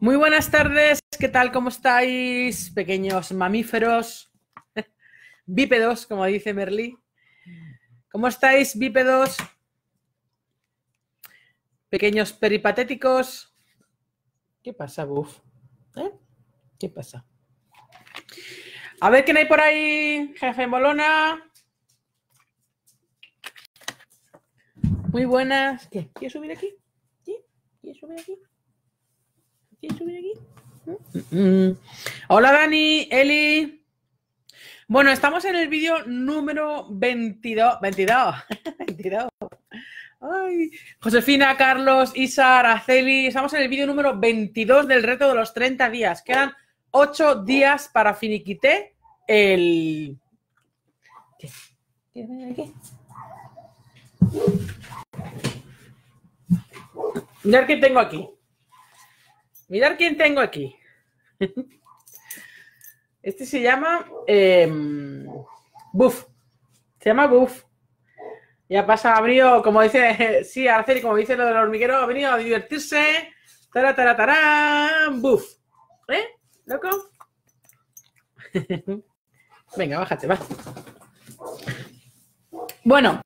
Muy buenas tardes, ¿qué tal? ¿Cómo estáis, pequeños mamíferos? Bípedos, como dice Merlí. ¿Cómo estáis, bípedos? Pequeños peripatéticos. ¿Qué pasa, Buf? ¿Eh? ¿Qué pasa? A ver quién hay por ahí, jefe Molona. Muy buenas. ¿Qué? ¿Quieres subir aquí? ¿Sí? ¿Quieres subir aquí? ¿Quién aquí? Mm, mm, mm. Hola Dani, Eli. Bueno, estamos en el vídeo número 22. 22. 22. Josefina, Carlos, Isa, Araceli. Estamos en el vídeo número 22 del reto de los 30 días. Quedan 8 días para finiquité el... ¿Qué? ¿Qué? ¿Qué tengo aquí? Mirad quién tengo aquí. Este se llama eh, Buff. Se llama Buff. Ya pasa, ha como dice, sí, y como dice lo del hormiguero, ha venido a divertirse. Tara, tara, ¿Eh? ¿Loco? Venga, bájate, va. Bueno,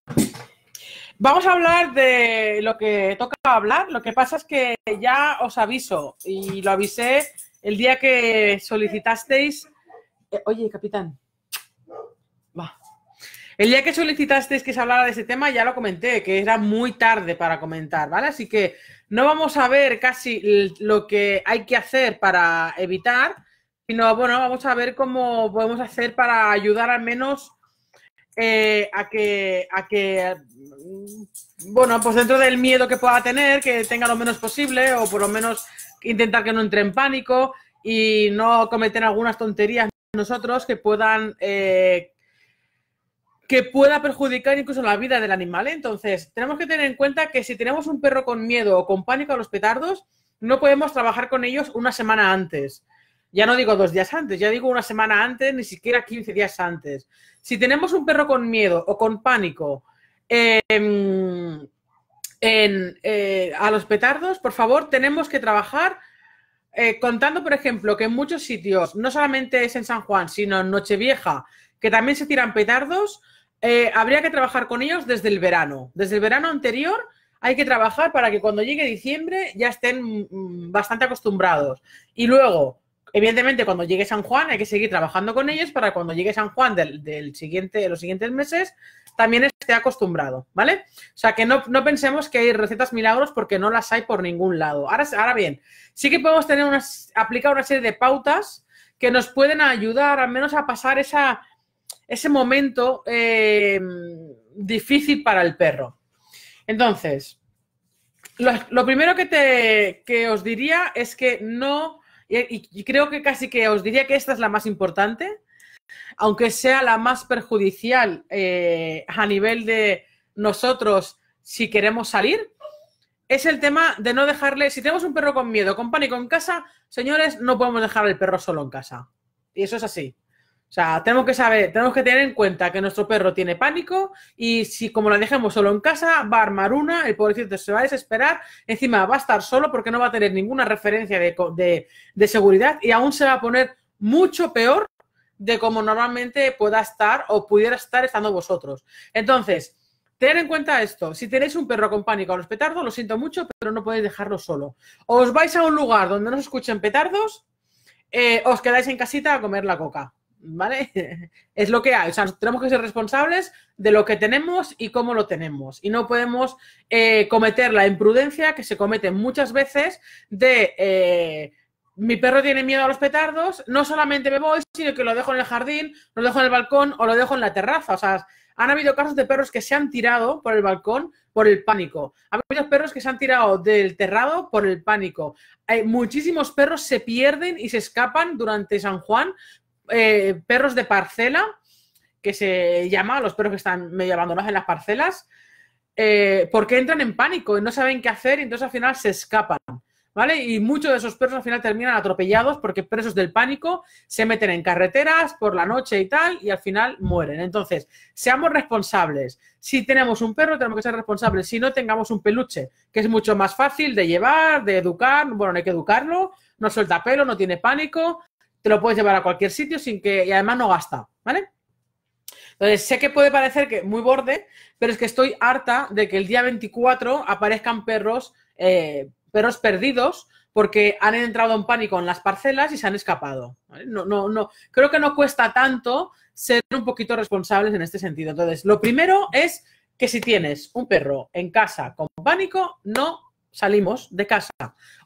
Vamos a hablar de lo que toca hablar. Lo que pasa es que ya os aviso y lo avisé el día que solicitasteis. Eh, oye, capitán. Va. El día que solicitasteis que se hablara de ese tema, ya lo comenté, que era muy tarde para comentar, ¿vale? Así que no vamos a ver casi lo que hay que hacer para evitar, sino, bueno, vamos a ver cómo podemos hacer para ayudar al menos eh, a que, a que, mm, bueno, pues dentro del miedo que pueda tener, que tenga lo menos posible o por lo menos intentar que no entre en pánico y no cometer algunas tonterías nosotros que puedan, eh, que pueda perjudicar incluso la vida del animal. ¿eh? Entonces, tenemos que tener en cuenta que si tenemos un perro con miedo o con pánico a los petardos, no podemos trabajar con ellos una semana antes. Ya no digo dos días antes, ya digo una semana antes, ni siquiera 15 días antes. Si tenemos un perro con miedo o con pánico em, eh, a los petardos, por favor, tenemos que trabajar eh, contando, por ejemplo, que en muchos sitios, no solamente es en San Juan, sino en Nochevieja, que también se tiran petardos, eh, habría que trabajar con ellos desde el verano. Desde el verano anterior hay que trabajar para que cuando llegue diciembre ya estén mm, bastante acostumbrados. Y luego, Evidentemente, cuando llegue San Juan, hay que seguir trabajando con ellos para cuando llegue San Juan del, del siguiente, los siguientes meses, también esté acostumbrado, ¿vale? O sea, que no, pensemos que hay recetas milagros porque no las hay por ningún lado. Ahora, ahora bien, sí que podemos tener unas, aplicar una serie de pautas que nos pueden ayudar al menos a pasar esa, ese momento eh, difícil para el perro. Entonces, lo, primero que, te, que os diría es que no y, creo que casi que os diría que esta es la más importante, aunque sea la más perjudicial eh, a nivel de nosotros si queremos salir, es el tema de no dejarle, si tenemos un perro con miedo, con pánico en casa, señores, no podemos dejar al perro solo en casa. Y eso es así. O sea, tenemos que saber, tenemos que tener en cuenta que nuestro perro tiene pánico y si como la dejemos solo en casa, va a armar una, el pobrecito se va a desesperar, encima va a estar solo porque no va a tener ninguna referencia de, seguridad y aún se va a poner mucho peor de como normalmente pueda estar o pudiera estar estando vosotros. Entonces, Tener en cuenta esto, si tenéis un perro con pánico a los petardos, lo siento mucho, pero no podéis dejarlo solo. Os vais a un lugar donde no se escuchen petardos, eh, os quedáis en casita a comer la coca. ¿vale? Es lo que hay. O sea, tenemos que ser responsables de lo que tenemos y cómo lo tenemos. Y no podemos eh, cometer la imprudencia que se comete muchas veces de eh, mi perro tiene miedo a los petardos, no solamente me voy, sino que lo dejo en el jardín, lo dejo en el balcón o lo dejo en la terraza. O sea, han habido casos de perros que se han tirado por el balcón por el pánico. Ha habido perros que se han tirado del terrado por el pánico. Hay muchísimos perros se pierden y se escapan durante San Juan eh, perros de parcela, que se llama, los perros que están medio abandonados en las parcelas, eh, porque entran en pánico y no saben qué hacer y entonces al final se escapan. ¿Vale? Y muchos de esos perros al final terminan atropellados porque presos del pánico se meten en carreteras por la noche y tal y al final mueren. Entonces, seamos responsables. Si tenemos un perro, tenemos que ser responsables. Si no, tengamos un peluche, que es mucho más fácil de llevar, de educar. Bueno, no hay que educarlo, no suelta pelo, no tiene pánico, te lo puedes llevar a cualquier sitio sin que, y además no gasta, ¿vale? Entonces, sé que puede parecer que muy borde, pero es que estoy harta de que el día 24 aparezcan perros, eh, perros perdidos porque han entrado en pánico en las parcelas y se han escapado. No, no, no. Creo que no cuesta tanto ser un poquito responsables en este sentido. Entonces, lo primero es que si tienes un perro en casa con pánico, no salimos de casa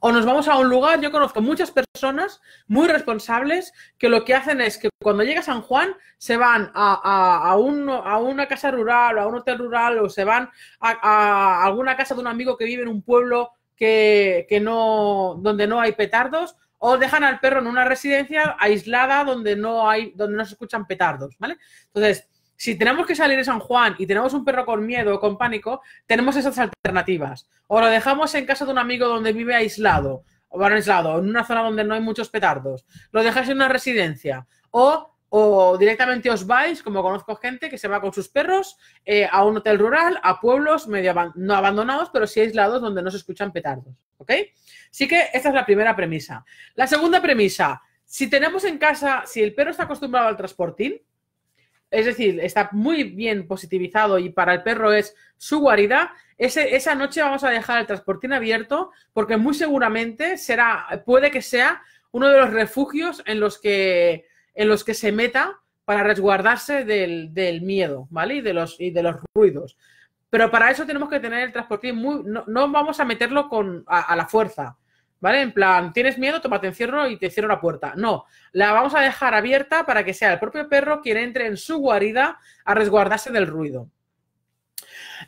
o nos vamos a un lugar. Yo conozco muchas personas muy responsables que lo que hacen es que cuando llega San Juan se van a, a, a, un, a una casa rural o a un hotel rural o se van a, alguna casa de un amigo que vive en un pueblo que, que no, donde no hay petardos o dejan al perro en una residencia aislada donde no hay, donde no se escuchan petardos, ¿vale? Entonces, si tenemos que salir de San Juan y tenemos un perro con miedo o con pánico, tenemos esas alternativas. O lo dejamos en casa de un amigo donde vive aislado, o aislado, en una zona donde no hay muchos petardos. Lo dejáis en una residencia. O, directamente os vais, como conozco gente que se va con sus perros, eh, a un hotel rural, a pueblos medio no abandonados, pero sí aislados donde no se escuchan petardos. ¿Ok? Así que esta es la primera premisa. La segunda premisa. Si tenemos en casa, si el perro está acostumbrado al transportín, es decir, está muy bien positivizado y para el perro es su guarida, esa noche vamos a dejar el transportín abierto porque muy seguramente será, puede que sea uno de los refugios en los que, en los que se meta para resguardarse del, miedo, ¿vale? Y de, los, y de los ruidos. Pero para eso tenemos que tener el transportín muy... No, vamos a meterlo con, a la fuerza. ¿Vale? En plan, tienes miedo, toma, encierro y te cierro la puerta. No, la vamos a dejar abierta para que sea el propio perro quien entre en su guarida a resguardarse del ruido.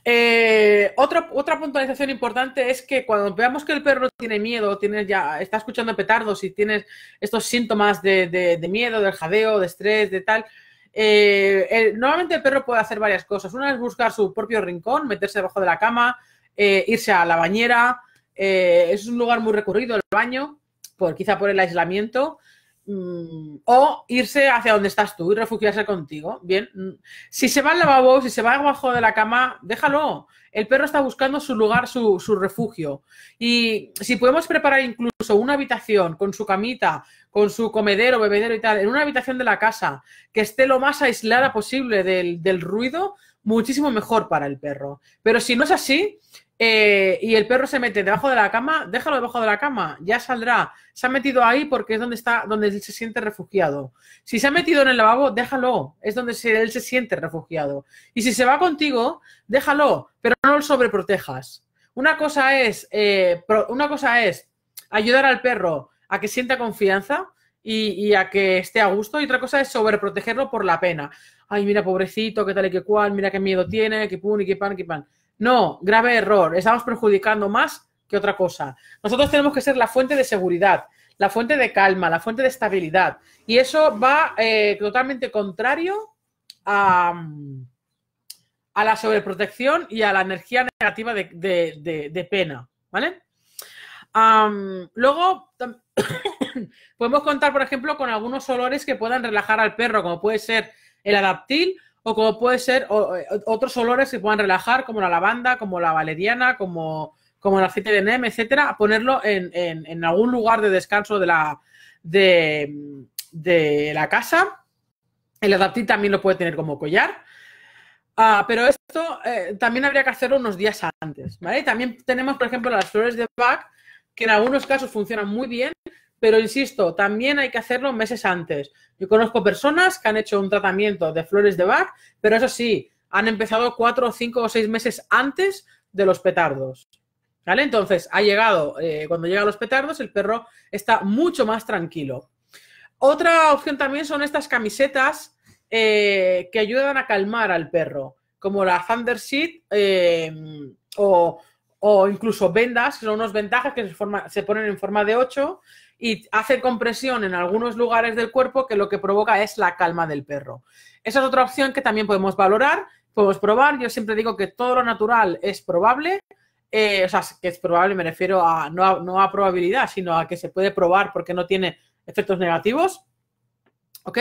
Eh, otra puntualización importante es que cuando veamos que el perro tiene miedo, ya, está escuchando petardos y tienes estos síntomas de, de, de miedo, del jadeo, de estrés, de tal, eh, el, normalmente el perro puede hacer varias cosas. Una es buscar su propio rincón, meterse debajo de la cama, eh, irse a la bañera, eh, es un lugar muy recurrido el baño, por, quizá por el aislamiento, mm, o irse hacia donde estás tú y refugiarse contigo. Bien, mm, si se va al lavabo, si se va abajo de la cama, déjalo. El perro está buscando su lugar, su, refugio. Y si podemos preparar incluso una habitación con su camita, con su comedero, bebedero y tal, en una habitación de la casa que esté lo más aislada posible del ruido, muchísimo mejor para el perro. Pero si no es así, eh, y el perro se mete debajo de la cama, déjalo debajo de la cama, ya saldrá. Se ha metido ahí porque es donde está, donde se siente refugiado. Si se ha metido en el lavabo, déjalo, es donde él se siente refugiado. Y si se va contigo, déjalo, pero no lo sobreprotejas. Una cosa es, eh, una cosa es ayudar al perro a que sienta confianza y, a que esté a gusto, y otra cosa es sobreprotegerlo por la pena. Ay, mira, pobrecito, qué tal y qué cual, mira qué miedo tiene, qué pun y qué pan, qué pan. No, grave error. Estamos perjudicando más que otra cosa. Nosotros tenemos que ser la fuente de seguridad, la fuente de calma, la fuente de estabilidad. Y eso va eh, totalmente contrario a, la sobreprotección y a la energía negativa de, pena. ¿Vale? luego, podemos contar, por ejemplo, con algunos olores que puedan relajar al perro, como puede ser el adaptil o como puede ser otros olores que puedan relajar, como la lavanda, como la valeriana, como, el aceite de NEM, etcétera, ponerlo en, algún lugar de descanso de la, de, la casa. El adaptil también lo puede tener como collar. Ah, pero esto eh, también habría que hacerlo unos días antes, También tenemos, por ejemplo, las flores de Bach, que en algunos casos funcionan muy bien, pero insisto, también hay que hacerlo meses antes. Yo conozco personas que han hecho un tratamiento de flores de Bach, pero eso sí, han empezado cuatro, cinco o seis meses antes de los petardos. ¿Vale? Entonces, ha llegado, eh, cuando llegan los petardos, el perro está mucho más tranquilo. Otra opción también son estas camisetas eh, que ayudan a calmar al perro, como la Thunder Sheet eh, o, incluso vendas, que son unos ventajas que se, se ponen en forma de 8 y hace compresión en algunos lugares del cuerpo que lo que provoca es la calma del perro. Esa es otra opción que también podemos valorar, podemos probar. Yo siempre digo que todo lo natural es probable. Eh, o sea, que es probable, me refiero a no, a no a probabilidad, sino a que se puede probar porque no tiene efectos negativos. ¿Ok?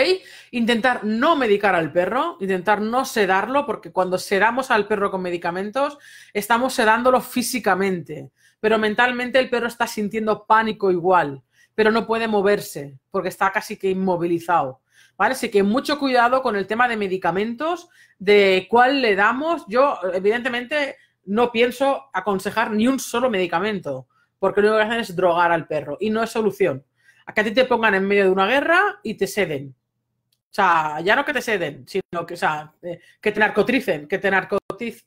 Intentar no medicar al perro, intentar no sedarlo, porque cuando sedamos al perro con medicamentos, estamos sedándolo físicamente, pero mentalmente el perro está sintiendo pánico igual pero no puede moverse porque está casi que inmovilizado. ¿Vale? Así que mucho cuidado con el tema de medicamentos, de cuál le damos. Yo, evidentemente, no pienso aconsejar ni un solo medicamento, porque lo único que hacen es drogar al perro y no es solución. A que a ti te pongan en medio de una guerra y te ceden. O sea, ya no que te ceden, sino que, o sea, eh, que te narcotricen, que te narcotiz,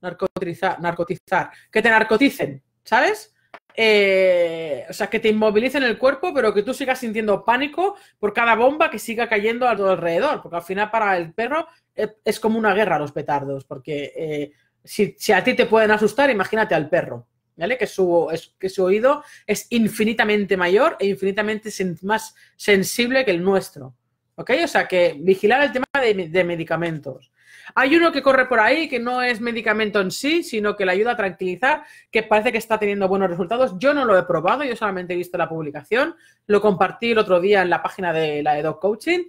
narcotizar narcotizar, que te narcoticen, ¿sabes? Eh, o sea, que te inmovilicen el cuerpo, pero que tú sigas sintiendo pánico por cada bomba que siga cayendo a tu alrededor. Porque al final, para el perro, eh, es como una guerra los petardos. Porque eh, si, a ti te pueden asustar, imagínate al perro, ¿vale? Que su, que su oído es infinitamente mayor e infinitamente más sensible que el nuestro. O sea, que vigilar el tema de medicamentos. Hay uno que corre por ahí que no es medicamento en sí, sino que le ayuda a tranquilizar, que parece que está teniendo buenos resultados. Yo no lo he probado, yo solamente he visto la publicación. Lo compartí el otro día en la página de la Edoc Coaching.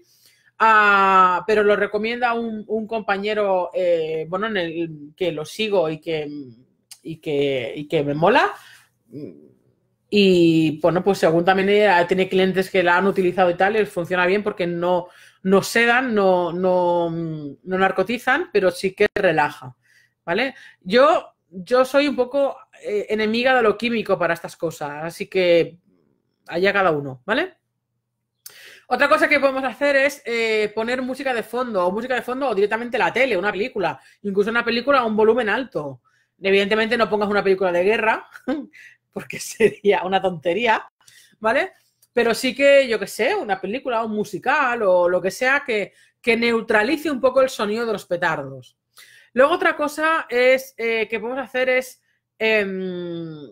Ah, pero lo recomienda un, compañero, eh, bueno, que lo sigo y que, que, me mola. Y bueno, pues según también tiene clientes que la han utilizado y tal, y funciona bien porque no, no sedan, no, narcotizan, pero sí que relaja, ¿vale? Yo, yo soy un poco eh, enemiga de lo químico para estas cosas, así que allá cada uno, ¿vale? Otra cosa que podemos hacer es eh, poner música de fondo, o música de fondo, o directamente la tele, una película, incluso una película a un volumen alto. Evidentemente no pongas una película de guerra, porque sería una tontería, ¿vale? pero sí que, yo qué sé, una película, o un musical o lo que sea que, neutralice un poco el sonido de los petardos. Luego otra cosa es eh, que podemos hacer es em,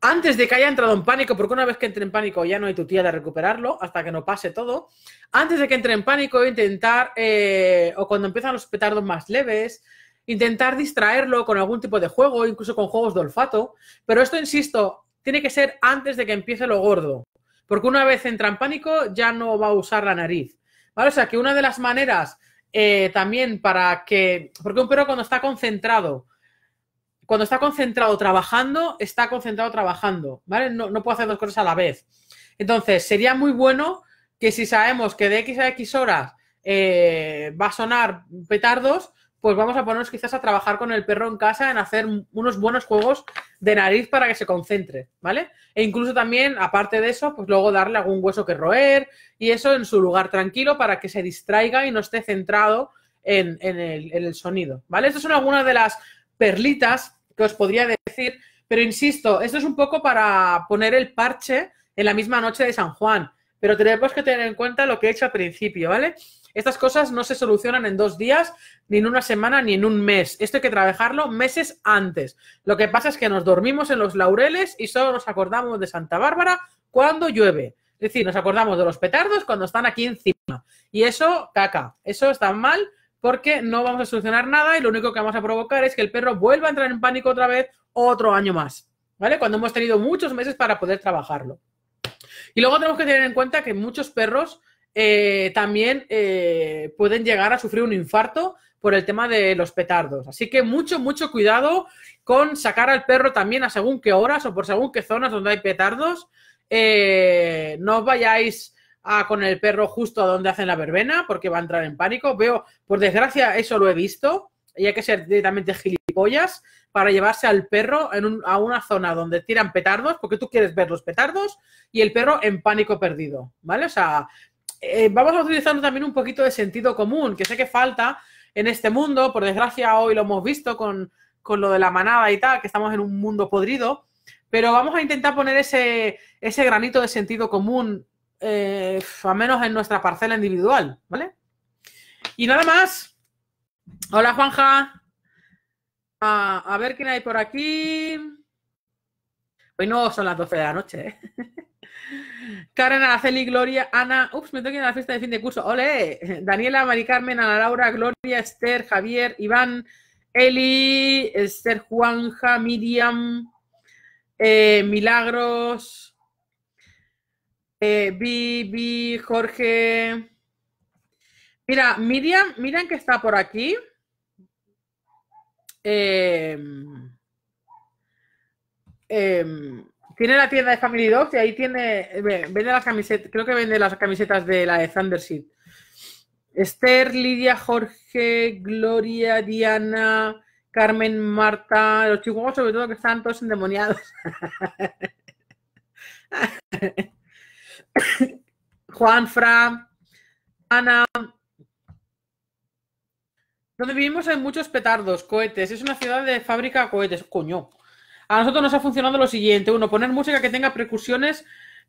antes de que haya entrado en pánico, porque una vez que entre en pánico ya no hay tu tía de recuperarlo hasta que no pase todo, antes de que entre en pánico intentar, eh, o cuando empiezan los petardos más leves, intentar distraerlo con algún tipo de juego, incluso con juegos de olfato, pero esto, insisto, tiene que ser antes de que empiece lo gordo, porque una vez entra en pánico ya no va a usar la nariz. ¿Vale? O sea que una de las maneras eh, también para que. Porque un perro cuando está concentrado, cuando está concentrado trabajando, está concentrado trabajando, ¿vale? No, no puede hacer dos cosas a la vez. Entonces, sería muy bueno que si sabemos que de X a X horas eh, va a sonar petardos, pues vamos a ponernos quizás a trabajar con el perro en casa, en hacer unos buenos juegos de nariz para que se concentre, ¿vale? E incluso también, aparte de eso, pues luego darle algún hueso que roer y eso en su lugar tranquilo para que se distraiga y no esté centrado en, el, el, sonido, ¿vale? Estas son algunas de las perlitas que os podría decir, pero insisto, esto es un poco para poner el parche en la misma noche de San Juan, pero tenemos que tener en cuenta lo que he hecho al principio, ¿vale? Estas cosas no se solucionan en dos días, ni en una semana, ni en un mes. Esto hay que trabajarlo meses antes. Lo que pasa es que nos dormimos en los laureles y solo nos acordamos de Santa Bárbara cuando llueve. Es decir, nos acordamos de los petardos cuando están aquí encima. Y eso, caca, eso está mal porque no vamos a solucionar nada y lo único que vamos a provocar es que el perro vuelva a entrar en pánico otra vez otro año más. ¿Vale? Cuando hemos tenido muchos meses para poder trabajarlo. Y luego tenemos que tener en cuenta que muchos perros eh, también eh, pueden llegar a sufrir un infarto por el tema de los petardos. Así que mucho, mucho cuidado con sacar al perro también a según qué horas o por según qué zonas donde hay petardos. Eh, no vayáis a, con el perro justo a donde hacen la verbena porque va a entrar en pánico. Veo, por desgracia, eso lo he visto. Y hay que ser directamente gilipollas para llevarse al perro a una zona donde tiran petardos, porque tú quieres ver los petardos y el perro en pánico perdido, ¿vale? O sea, eh, vamos a utilizar también un poquito de sentido común, que sé que falta en este mundo, por desgracia hoy lo hemos visto con, lo de la manada y tal, que estamos en un mundo podrido, pero vamos a intentar poner ese, granito de sentido común, eh, al menos en nuestra parcela individual, ¿vale? Y nada más. Hola Juanja. a ver quién hay por aquí. Hoy no son las 12 de la noche. ¿eh? Karen, Araceli, Gloria, Ana. Ups, me tengo que ir a la fiesta de fin de curso. ¡Ole! Daniela, Mari Carmen, Ana Laura, Gloria, Esther, Javier, Iván, Eli, Esther, Juanja, Miriam, eh, Milagros, eh, Bibi, Jorge. Mira, Miriam, miren que está por aquí. Em, em, tiene la tienda de Family Dogs y ahí tiene. Vende las camisetas. Creo que vende las camisetas de la de Thunder Esther, Lidia, Jorge, Gloria, Diana, Carmen, Marta. Los chihuahuas, sobre todo, que están todos endemoniados. Juan, Fra, Ana. Donde vivimos hay muchos petardos, cohetes. Es una ciudad de fábrica de cohetes. Coño, a nosotros nos ha funcionado lo siguiente. Uno, poner música que tenga percusiones,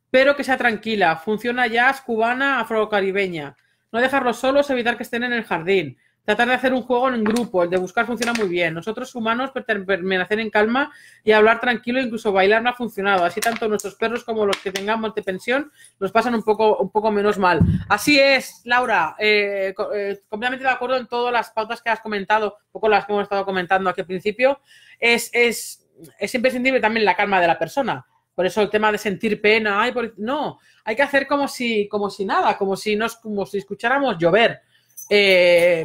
pero que sea tranquila. Funciona jazz, cubana, afrocaribeña. No dejarlos solos, evitar que estén en el jardín. Tratar de hacer un juego en grupo, el de buscar funciona muy bien. Nosotros humanos permanecer en calma y hablar tranquilo, incluso bailar no ha funcionado. Así tanto nuestros perros como los que tengamos de pensión nos pasan un poco, un poco menos mal. Así es, Laura, eh, eh, completamente de acuerdo en todas las pautas que has comentado, un poco las que hemos estado comentando aquí al principio. Es, es es imprescindible también la calma de la persona. Por eso el tema de sentir pena, no, hay que hacer como si, como si nada, como si como si escucháramos llover. Eh,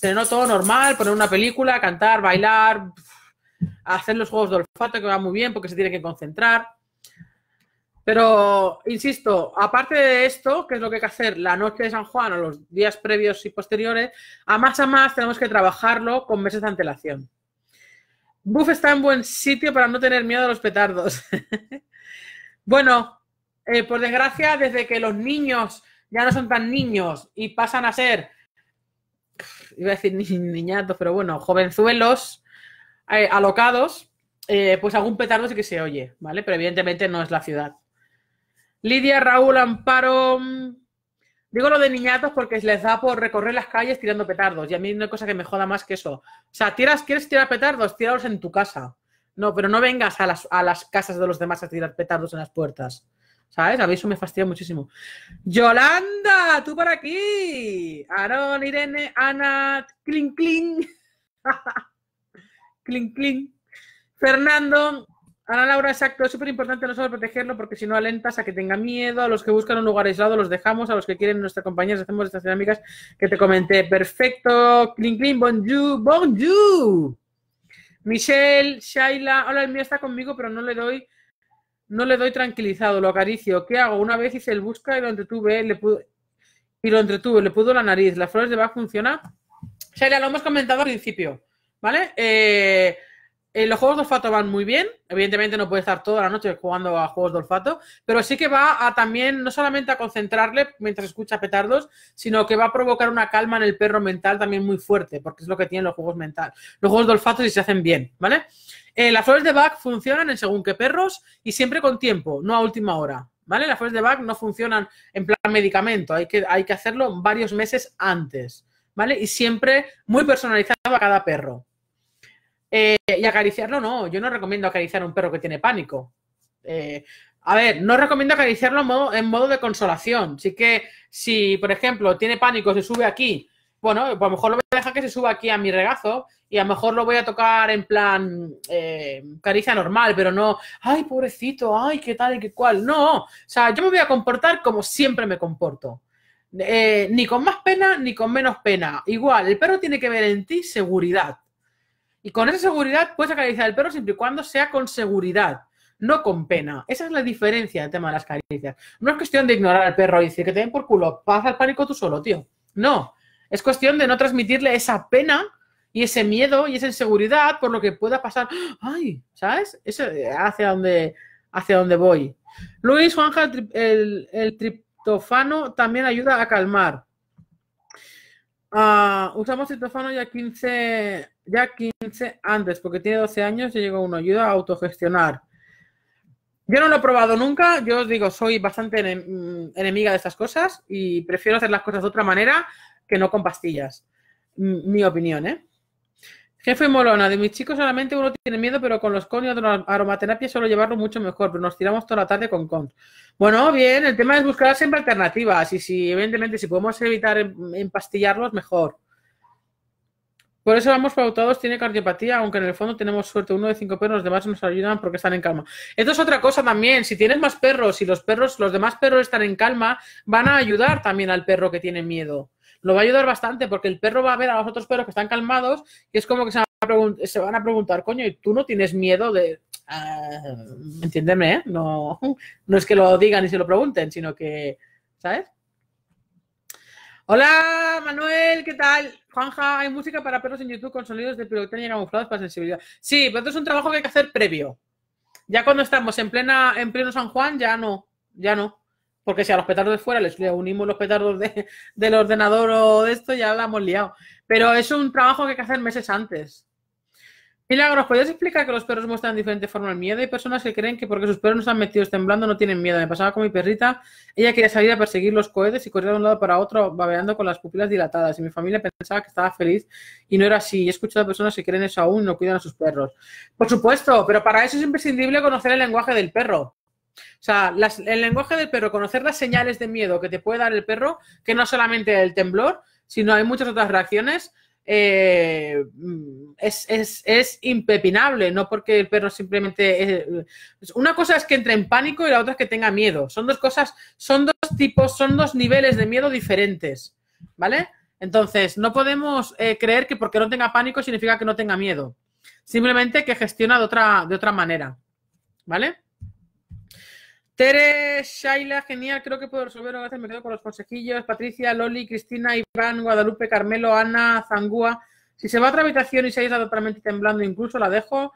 tenerlo todo normal, poner una película, cantar, bailar, hacer los juegos de olfato que va muy bien porque se tiene que concentrar. Pero, insisto, aparte de esto, que es lo que hay que hacer la noche de San Juan o los días previos y posteriores, a más a más tenemos que trabajarlo con meses de antelación. Buff está en buen sitio para no tener miedo a los petardos. bueno, eh, por desgracia, desde que los niños ya no son tan niños y pasan a ser, iba a decir niñatos, pero bueno, jovenzuelos, eh, alocados, eh, pues algún petardo sí que se oye, ¿vale? Pero evidentemente no es la ciudad. Lidia, Raúl, Amparo, mm, Digo lo de niñatos porque les da por recorrer las calles tirando petardos. Y a mí no hay cosa que me joda más que eso. O sea, tiras, quieres tirar petardos, tíralos en tu casa. No, pero no vengas a las, a las casas de los demás a tirar petardos en las puertas. ¿Sabes? A mí eso me fastidia muchísimo. Yolanda, tú por aquí. Aarón, Irene, Ana, clink, clink. clink, clink. Fernando, Ana ah, Laura, exacto, es súper importante no protegerlo porque si no alentas a que tenga miedo, a los que buscan un lugar aislado los dejamos, a los que quieren nuestra compañía hacemos estas dinámicas que te comenté. Perfecto, clean clean, bonjour, bonju Michelle, Shaila, hola, el mío está conmigo pero no le doy no le doy tranquilizado, lo acaricio. ¿Qué hago? Una vez hice el busca y lo entretuve, le pudo, y lo entretuve, le pudo la nariz. ¿Las flores de Bach funciona? Shaila, lo hemos comentado al principio, ¿vale? Eh, eh, los juegos de olfato van muy bien. Evidentemente no puede estar toda la noche jugando a juegos de olfato, pero sí que va a también, no solamente a concentrarle mientras escucha petardos, sino que va a provocar una calma en el perro mental también muy fuerte, porque es lo que tienen los juegos mental. Los juegos de olfato si se hacen bien, ¿vale? Eh, las flores de back funcionan en según qué perros y siempre con tiempo, no a última hora. ¿Vale? Las flores de back no funcionan en plan medicamento, hay que, hay que hacerlo varios meses antes, ¿vale? Y siempre muy personalizado a cada perro. Eh, y acariciarlo no, yo no recomiendo acariciar a un perro que tiene pánico. Eh, a ver, no recomiendo acariciarlo en modo, en modo de consolación. Así que si, por ejemplo, tiene pánico, se sube aquí, bueno, pues a lo mejor lo voy a dejar que se suba aquí a mi regazo y a lo mejor lo voy a tocar en plan eh, caricia normal, pero no, ay, pobrecito, ay, qué tal y qué cual. No, o sea, yo me voy a comportar como siempre me comporto. ni con más pena ni con menos pena. Igual, el perro tiene que ver en ti seguridad. Y con esa seguridad puedes acariciar al perro siempre y cuando sea con seguridad, no con pena. Esa es la diferencia del tema de las caricias. No es cuestión de ignorar al perro y decir que te ven por culo, pasa el pánico tú solo, tío. No, es cuestión de no transmitirle esa pena y ese miedo y esa inseguridad por lo que pueda pasar. ¡Ay! ¿Sabes? Eso eh, hacia dónde hacia donde voy. Luis Juanja, el, el, triptofano también ayuda a calmar. Ah, usamos triptofano ya 15 ya 15 antes, porque tiene 12 años y llegó uno, ayuda a autogestionar. Yo no lo he probado nunca, yo os digo, soy bastante enemiga de estas cosas y prefiero hacer las cosas de otra manera que no con pastillas. Mi opinión, ¿eh? Jefe Molona, de mis chicos solamente uno tiene miedo, pero con los con de aromaterapia suelo llevarlo mucho mejor, pero nos tiramos toda la tarde con con Bueno, bien, el tema es buscar siempre alternativas y si, evidentemente, si podemos evitar empastillarlos, mejor. Por eso vamos pautados, tiene cardiopatía, aunque en el fondo tenemos suerte, uno de cinco perros, los demás nos ayudan porque están en calma. Esto es otra cosa también, si tienes más perros y los perros, los demás perros están en calma, van a ayudar también al perro que tiene miedo. Lo va a ayudar bastante porque el perro va a ver a los otros perros que están calmados y es como que se van a, preguntar, coño, ¿y tú no tienes miedo de...? Ah, entiéndeme, ¿eh? no, no es que lo digan y se lo pregunten, sino que, ¿sabes? Hola Manuel, ¿qué tal? Juanja, hay música para perros en YouTube con sonidos de y camuflados para sensibilidad. Sí, pero esto es un trabajo que hay que hacer previo. Ya cuando estamos en plena, en pleno San Juan, ya no, ya no. Porque si a los petardos de fuera les unimos los petardos del ordenador o de esto, ya la hemos liado. Pero es un trabajo que hay que hacer meses antes. Milagros, ¿podrías explicar que los perros muestran diferente forma el miedo? Hay personas que creen que porque sus perros no están metidos temblando no tienen miedo. Me pasaba con mi perrita, ella quería salir a perseguir los cohetes y corría de un lado para otro babeando con las pupilas dilatadas. Y mi familia pensaba que estaba feliz y no era así. He escuchado a personas que creen eso aún no cuidan a sus perros. Por supuesto, pero para eso es imprescindible conocer el lenguaje del perro. O sea, el lenguaje del perro, conocer las señales de miedo que te puede dar el perro, que no solamente el temblor, sino hay muchas otras reacciones eh, mm, es, impepinable, no porque el perro simplemente... una cosa es que entre en pánico y la otra es que tenga miedo. Son dos cosas, son dos tipos, son dos niveles de miedo diferentes, ¿vale? Entonces, no podemos eh, creer que porque no tenga pánico significa que no tenga miedo. Simplemente que gestiona de otra, de otra manera, ¿vale? Tere, Shaila, genial, creo que puedo resolverlo, gracias, me quedo con los consejillos. Patricia, Loli, Cristina, Iván, Guadalupe, Carmelo, Ana, Zangúa. Si se va a otra habitación y se ha ido totalmente temblando, incluso la dejo,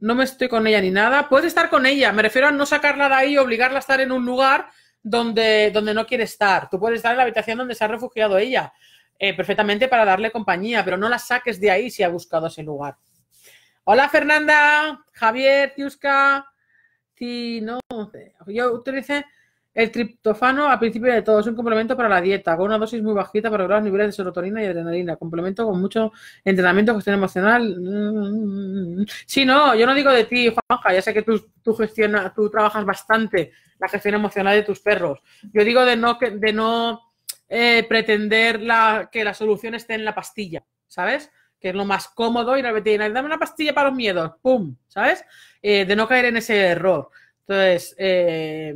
no me estoy con ella ni nada. Puedes estar con ella, me refiero a no sacarla de ahí y obligarla a estar en un lugar donde, donde no quiere estar. Tú puedes estar en la habitación donde se ha refugiado ella, eh, perfectamente para darle compañía, pero no la saques de ahí si ha buscado ese lugar. Hola Fernanda, Javier, Tiuska, Tino, eh, yo utilicé el triptofano a principio de todo. Es un complemento para la dieta, con una dosis muy bajita para lograr los niveles de serotonina y adrenalina. Complemento con mucho entrenamiento, gestión emocional. Sí, no, yo no digo de ti, Juanja. Ya sé que tú, gestionas, tú trabajas bastante la gestión emocional de tus perros. Yo digo de no, de no eh, pretender que la solución esté en la pastilla, ¿sabes? que es lo más cómodo, ir al veterinario, dame una pastilla para los miedos, ¡pum! ¿Sabes? Eh, de no caer en ese error. Entonces, eh,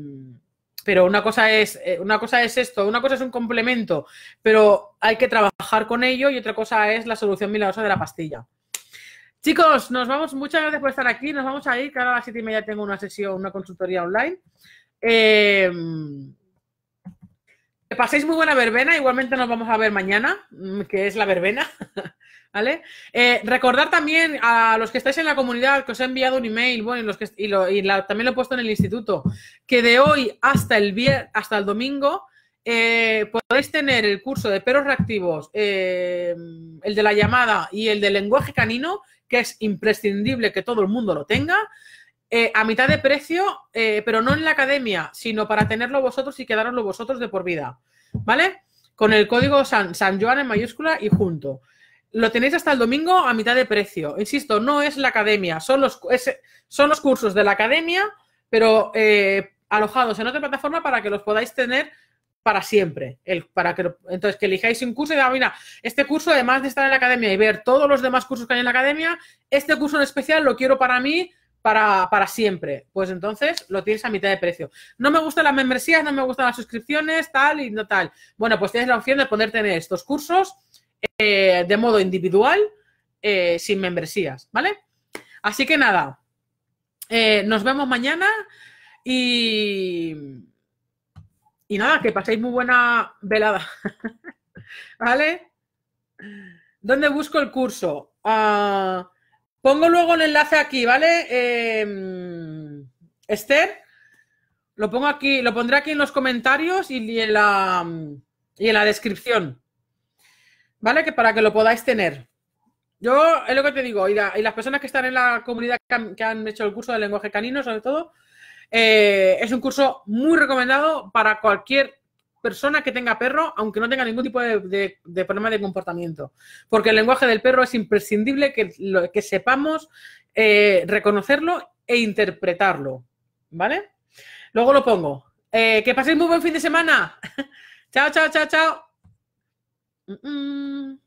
pero una cosa es eh, una cosa es esto, una cosa es un complemento, pero hay que trabajar con ello y otra cosa es la solución milagrosa de la pastilla. Chicos, nos vamos, muchas gracias por estar aquí, nos vamos a ir, que ahora a las siete y media tengo una sesión, una consultoría online. Eh, paséis muy buena verbena, igualmente nos vamos a ver mañana, que es la verbena. ¿Vale? Eh, recordar también a los que estáis en la comunidad que os he enviado un email, bueno, y, los que, también lo he puesto en el instituto, que de hoy hasta el, hasta el domingo eh, podéis tener el curso de perros reactivos, eh, el de la llamada y el de lenguaje canino, que es imprescindible que todo el mundo lo tenga. a mitad de precio, pero no en la academia, sino para tenerlo vosotros y quedaroslo vosotros de por vida. ¿Vale? Con el código San, San Joan en mayúscula y junto. Lo tenéis hasta el domingo a mitad de precio. Insisto, no es la academia, son los, son los cursos de la academia, pero eh, alojados en otra plataforma para que los podáis tener para siempre. El, para que, entonces, que elijáis un curso y digáis, ah, mira, este curso, además de estar en la academia y ver todos los demás cursos que hay en la academia, este curso en especial lo quiero para mí, para, para siempre. Pues entonces lo tienes a mitad de precio. No me gustan las membresías, no me gustan las suscripciones, tal y no tal. Bueno, pues tienes la opción de ponerte en estos cursos eh, de modo individual, eh, sin membresías, ¿vale? Así que nada, eh, nos vemos mañana y, y nada, que paséis muy buena velada, ¿vale? ¿Dónde busco el curso? Ah, pongo luego el enlace aquí, ¿vale? Em, Esther, lo pongo aquí, lo pondré aquí en los comentarios y en la, y en la descripción. ¿vale? Que para que lo podáis tener. Yo es lo que te digo, y, las personas que están en la comunidad que han, hecho el curso de lenguaje canino, sobre todo, eh, es un curso muy recomendado para cualquier persona que tenga perro, aunque no tenga ningún tipo de, problema de comportamiento. Porque el lenguaje del perro es imprescindible que, que sepamos eh, reconocerlo e interpretarlo, ¿vale? Luego lo pongo. Eh, que paséis muy buen fin de semana. chao, chao, chao, chao. 嗯嗯。